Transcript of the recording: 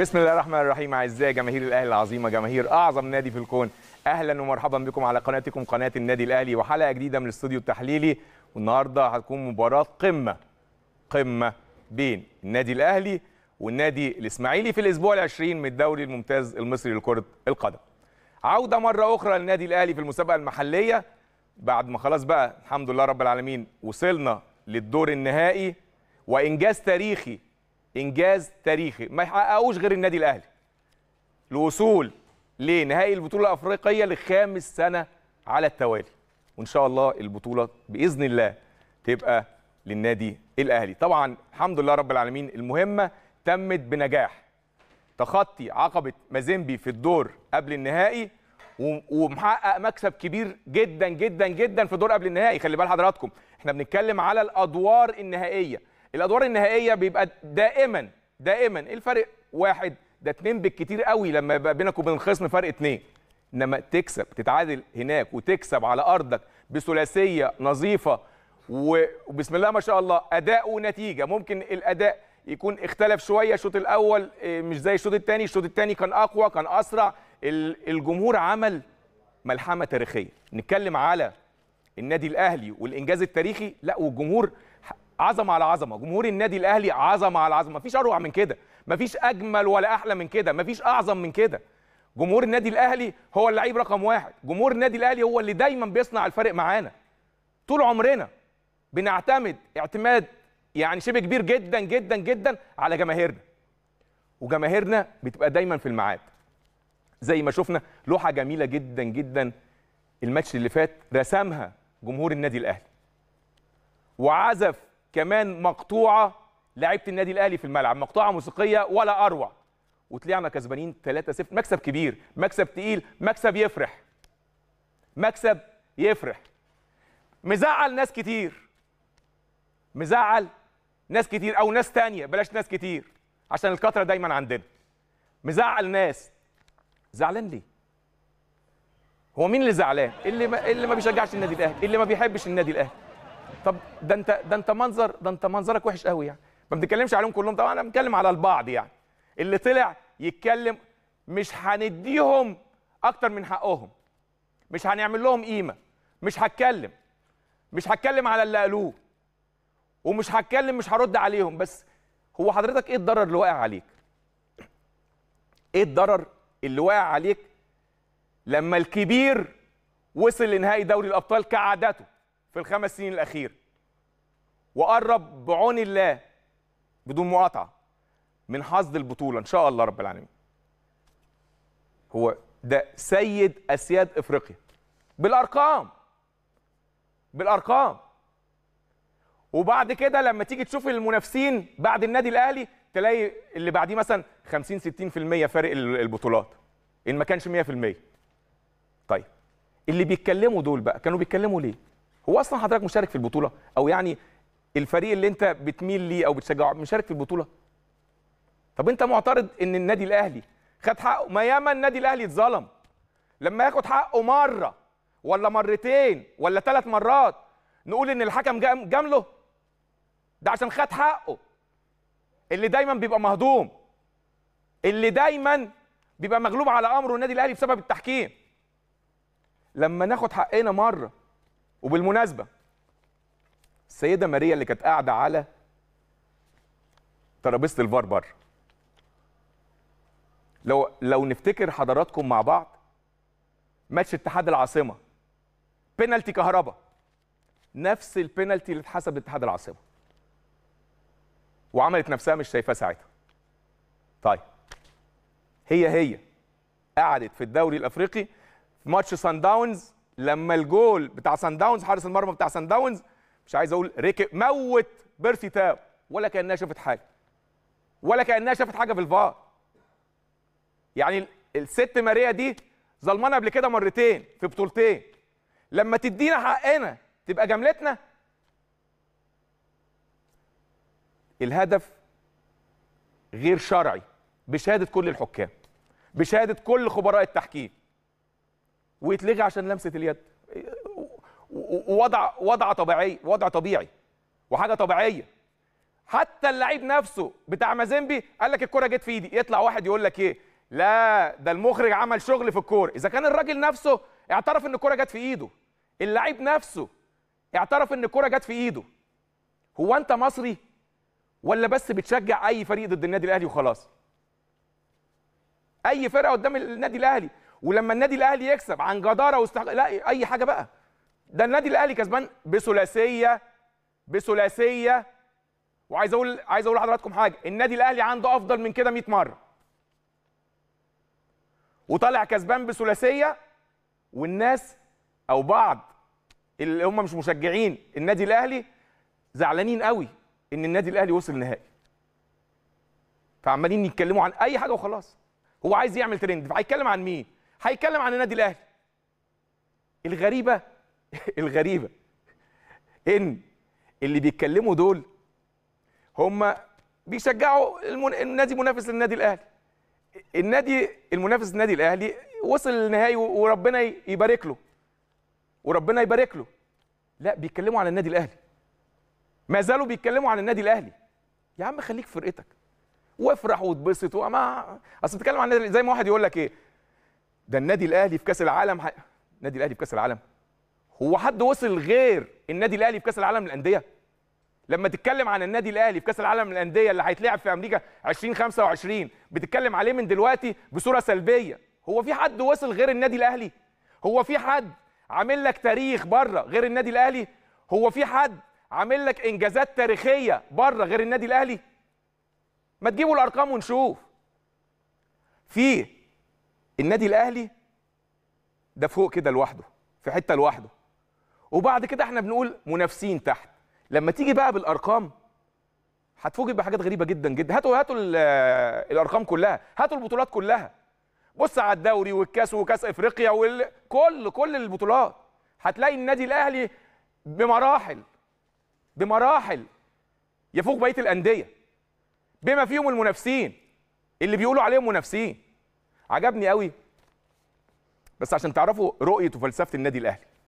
بسم الله الرحمن الرحيم اعزائي جماهير الاهلي العظيمه جماهير اعظم نادي في الكون اهلا ومرحبا بكم على قناتكم قناه النادي الاهلي وحلقه جديده من الاستوديو التحليلي والنهارده هتكون مباراه قمه قمه بين النادي الاهلي والنادي الاسماعيلي في الاسبوع ال20 من الدوري الممتاز المصري لكره القدم عوده مره اخرى للنادي الاهلي في المسابقه المحليه بعد ما خلاص بقى الحمد لله رب العالمين وصلنا للدور النهائي وانجاز تاريخي انجاز تاريخي ما يحققوش غير النادي الاهلي الوصول لنهائي البطوله الافريقيه لخامس سنه على التوالي وان شاء الله البطوله باذن الله تبقى للنادي الاهلي طبعا الحمد لله رب العالمين المهمه تمت بنجاح تخطي عقبه مازيمبي في الدور قبل النهائي ومحقق مكسب كبير جدا جدا جدا في دور قبل النهائي خلي بال حضراتكم احنا بنتكلم على الادوار النهائيه الادوار النهائيه بيبقى دائما دائما الفرق واحد ده اتنين بالكتير قوي لما يبقى بينك وبين الخصم فرق اتنين انما تكسب تتعادل هناك وتكسب على ارضك بثلاثيه نظيفه وبسم الله ما شاء الله اداء ونتيجه ممكن الاداء يكون اختلف شويه الشوط الاول آه، مش زي الشوط الثاني الشوط الثاني كان اقوى كان اسرع الجمهور عمل ملحمه تاريخيه نتكلم على النادي الاهلي والانجاز التاريخي لا والجمهور عظمه على عظمه جمهور النادي الاهلي عظمه على عظمه مفيش اروع من كده مفيش اجمل ولا احلى من كده مفيش اعظم من كده جمهور النادي الاهلي هو اللعيب رقم واحد جمهور النادي الاهلي هو اللي دايما بيصنع الفرق معانا طول عمرنا بنعتمد اعتماد يعني شبه كبير جدا جدا جدا على جماهيرنا وجماهيرنا بتبقى دايما في الميعاد زي ما شفنا لوحه جميله جدا جدا الماتش اللي فات رسمها جمهور النادي الاهلي وعزف كمان مقطوعه لعيبه النادي الاهلي في الملعب مقطوعه موسيقيه ولا اروع وطلعنا كسبانين 3-0 مكسب كبير مكسب تقيل مكسب يفرح مكسب يفرح مزعل ناس كتير مزعل ناس كتير او ناس تانية بلاش ناس كتير عشان الكترة دايما عندنا مزعل ناس زعلان ليه هو مين اللي زعلان اللي ما, اللي ما بيشجعش النادي الاهلي اللي ما بيحبش النادي الاهلي طب ده انت ده انت منظر ده انت منظرك وحش قوي يعني ما بنتكلمش عليهم كلهم طبعا انا بتكلم على البعض يعني اللي طلع يتكلم مش هنديهم اكتر من حقهم مش هنعمل لهم قيمه مش هتكلم مش هتكلم على اللي قالوه ومش هتكلم مش هرد عليهم بس هو حضرتك ايه الضرر اللي واقع عليك ايه الضرر اللي واقع عليك لما الكبير وصل لنهائي دوري الابطال كعادته في الخمس سنين الاخيره وقرب بعون الله بدون مقاطعه من حصد البطوله ان شاء الله رب العالمين هو ده سيد اسياد افريقيا بالارقام بالارقام وبعد كده لما تيجي تشوف المنافسين بعد النادي الاهلي تلاقي اللي بعديه مثلا 50 60% فارق البطولات ان ما كانش 100% طيب اللي بيتكلموا دول بقى كانوا بيتكلموا ليه هو اصلا حضرتك مشارك في البطوله او يعني الفريق اللي انت بتميل ليه او بتشجعه مشارك في البطوله طب انت معترض ان النادي الاهلي خد حقه ما ياما النادي الاهلي اتظلم لما ياخد حقه مره ولا مرتين ولا ثلاث مرات نقول ان الحكم جامله ده عشان خد حقه اللي دايما بيبقى مهضوم اللي دايما بيبقى مغلوب على امره النادي الاهلي بسبب التحكيم لما ناخد حقنا مره وبالمناسبه السيده ماريا اللي كانت قاعده على ترابيزه الفار بره لو لو نفتكر حضراتكم مع بعض ماتش اتحاد العاصمه بينالتي كهربا نفس البينالتي اللي اتحسب لاتحاد العاصمه وعملت نفسها مش شايفاه ساعتها طيب هي هي قعدت في الدوري الافريقي في ماتش سان داونز لما الجول بتاع سان داونز حارس المرمى بتاع سان داونز مش عايز اقول ركب موت بيرسي تاو ولا كانها شافت حاجه ولا كانها شافت حاجه في الفار يعني الست ماريا دي ظلمانا قبل كده مرتين في بطولتين لما تدينا حقنا تبقى جملتنا الهدف غير شرعي بشهاده كل الحكام بشهاده كل خبراء التحكيم ويتلغي عشان لمسه اليد ووضع وضع طبيعي وضع طبيعي وحاجه طبيعيه حتى اللعيب نفسه بتاع مازيمبي قال لك الكره جت في ايدي يطلع واحد يقول لك ايه لا ده المخرج عمل شغل في الكوره اذا كان الراجل نفسه اعترف ان الكره جت في ايده اللعيب نفسه اعترف ان الكره جت في ايده هو انت مصري ولا بس بتشجع اي فريق ضد النادي الاهلي وخلاص اي فرقه قدام النادي الاهلي ولما النادي الاهلي يكسب عن جداره واستحق لا اي حاجه بقى ده النادي الاهلي كسبان بثلاثيه بثلاثيه وعايز اقول عايز اقول لحضراتكم حاجه النادي الاهلي عنده افضل من كده 100 مره وطالع كسبان بثلاثيه والناس او بعض اللي هم مش مشجعين النادي الاهلي زعلانين قوي ان النادي الاهلي وصل النهائي فعمالين يتكلموا عن اي حاجه وخلاص هو عايز يعمل ترند فهيتكلم عن مين هيتكلم عن النادي الاهلي الغريبه الغريبه ان اللي بيتكلموا دول هم بيشجعوا المن... النادي منافس للنادي الاهلي النادي المنافس للنادي الاهلي وصل للنهائي وربنا يبارك له وربنا يبارك له لا بيتكلموا عن النادي الاهلي ما زالوا بيتكلموا عن النادي الاهلي يا عم خليك فرقتك وافرح واتبسط وما اصل بتتكلم عن زي ما واحد يقول لك ايه ده النادي الاهلي في كاس العالم ح... النادي الاهلي في كاس العالم هو حد وصل غير النادي الاهلي في كاس العالم للانديه لما تتكلم عن النادي الاهلي في كاس العالم للانديه اللي هيتلعب في امريكا 2025 بتتكلم عليه من دلوقتي بصوره سلبيه هو في حد وصل غير النادي الاهلي هو في حد عامل لك تاريخ بره غير النادي الاهلي هو في حد عامل لك انجازات تاريخيه بره غير النادي الاهلي ما تجيبوا الارقام ونشوف في النادي الاهلي ده فوق كده لوحده في حته لوحده وبعد كده احنا بنقول منافسين تحت لما تيجي بقى بالارقام هتفوجئ بحاجات غريبه جدا جدا هاتوا هاتوا الارقام كلها هاتوا البطولات كلها بص على الدوري والكاس وكاس افريقيا وكل كل البطولات هتلاقي النادي الاهلي بمراحل بمراحل يفوق بقيه الانديه بما فيهم المنافسين اللي بيقولوا عليهم منافسين عجبني قوي بس عشان تعرفوا رؤيه وفلسفه النادي الاهلي